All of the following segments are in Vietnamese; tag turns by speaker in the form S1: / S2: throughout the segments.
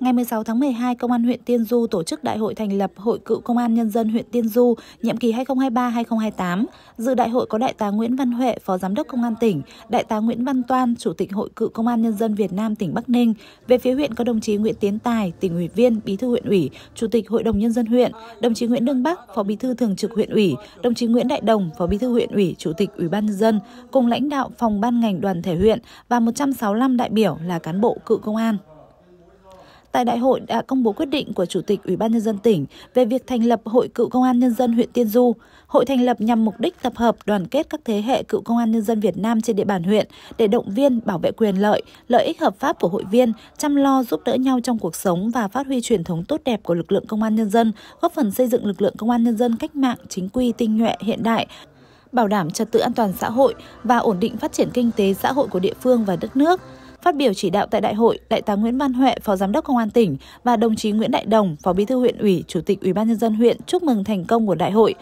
S1: Ngày 16 tháng 12, Công an huyện Tiên Du tổ chức đại hội thành lập Hội cựu Công an Nhân dân huyện Tiên Du, nhiệm kỳ 2023-2028. Dự đại hội có Đại tá Nguyễn Văn Huệ, Phó Giám đốc Công an tỉnh, Đại tá Nguyễn Văn Toan, Chủ tịch Hội cựu Công an Nhân dân Việt Nam tỉnh Bắc Ninh. Về phía huyện có đồng chí Nguyễn Tiến Tài, tỉnh ủy viên, bí thư huyện ủy, Chủ tịch Hội đồng Nhân dân huyện, đồng chí Nguyễn Đương Bắc, Phó Bí thư Thường trực huyện ủy, đồng chí Nguyễn Đại Đồng, Phó Bí thư huyện ủy, Chủ tịch Ủy ban nhân dân, cùng lãnh đạo phòng ban ngành đoàn thể huyện và 165 đại biểu là cán bộ cựu công an tại đại hội đã công bố quyết định của Chủ tịch Ủy ban Nhân dân tỉnh về việc thành lập Hội Cựu Công an Nhân dân huyện Tiên Du. Hội thành lập nhằm mục đích tập hợp đoàn kết các thế hệ cựu công an nhân dân Việt Nam trên địa bàn huyện để động viên bảo vệ quyền lợi, lợi ích hợp pháp của hội viên, chăm lo giúp đỡ nhau trong cuộc sống và phát huy truyền thống tốt đẹp của lực lượng công an nhân dân, góp phần xây dựng lực lượng công an nhân dân cách mạng, chính quy, tinh nhuệ, hiện đại, bảo đảm trật tự an toàn xã hội và ổn định phát triển kinh tế xã hội của địa phương và đất nước. Phát biểu chỉ đạo tại đại hội, Đại tá Nguyễn Văn Huệ, Phó Giám đốc Công an tỉnh và đồng chí Nguyễn Đại Đồng, Phó Bí thư huyện ủy, Chủ tịch Ủy ban nhân dân huyện chúc mừng thành công của đại hội,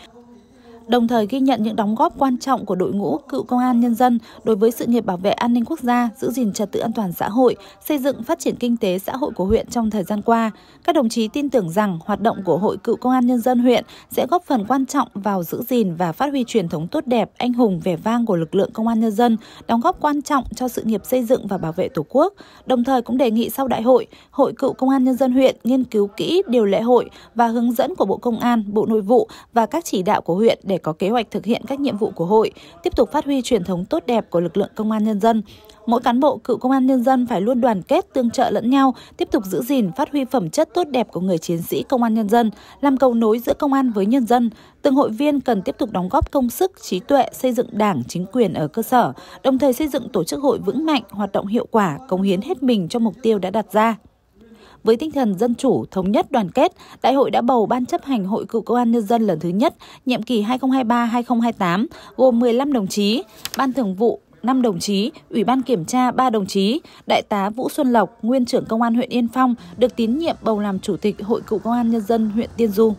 S1: đồng thời ghi nhận những đóng góp quan trọng của đội ngũ cựu công an nhân dân đối với sự nghiệp bảo vệ an ninh quốc gia, giữ gìn trật tự an toàn xã hội, xây dựng phát triển kinh tế xã hội của huyện trong thời gian qua. Các đồng chí tin tưởng rằng hoạt động của Hội Cựu Công an Nhân dân huyện sẽ góp phần quan trọng vào giữ gìn và phát huy truyền thống tốt đẹp, anh hùng, vẻ vang của lực lượng công an nhân dân, đóng góp quan trọng cho sự nghiệp xây dựng và bảo vệ Tổ quốc. Đồng thời cũng đề nghị sau đại hội, Hội Cựu Công an Nhân dân huyện nghiên cứu kỹ điều lệ hội và hướng dẫn của Bộ Công an, Bộ Nội vụ và các chỉ đạo của huyện để để có kế hoạch thực hiện các nhiệm vụ của hội, tiếp tục phát huy truyền thống tốt đẹp của lực lượng công an nhân dân. Mỗi cán bộ cựu công an nhân dân phải luôn đoàn kết, tương trợ lẫn nhau, tiếp tục giữ gìn, phát huy phẩm chất tốt đẹp của người chiến sĩ công an nhân dân, làm cầu nối giữa công an với nhân dân. Từng hội viên cần tiếp tục đóng góp công sức, trí tuệ, xây dựng đảng, chính quyền ở cơ sở, đồng thời xây dựng tổ chức hội vững mạnh, hoạt động hiệu quả, cống hiến hết mình cho mục tiêu đã đặt ra. Với tinh thần dân chủ, thống nhất, đoàn kết, Đại hội đã bầu Ban chấp hành Hội Cựu Công an Nhân dân lần thứ nhất, nhiệm kỳ 2023-2028, gồm 15 đồng chí, Ban thường vụ 5 đồng chí, Ủy ban kiểm tra 3 đồng chí, Đại tá Vũ Xuân Lộc, nguyên trưởng công an huyện Yên Phong được tín nhiệm bầu làm chủ tịch Hội Cựu Công an Nhân dân huyện Tiên Du.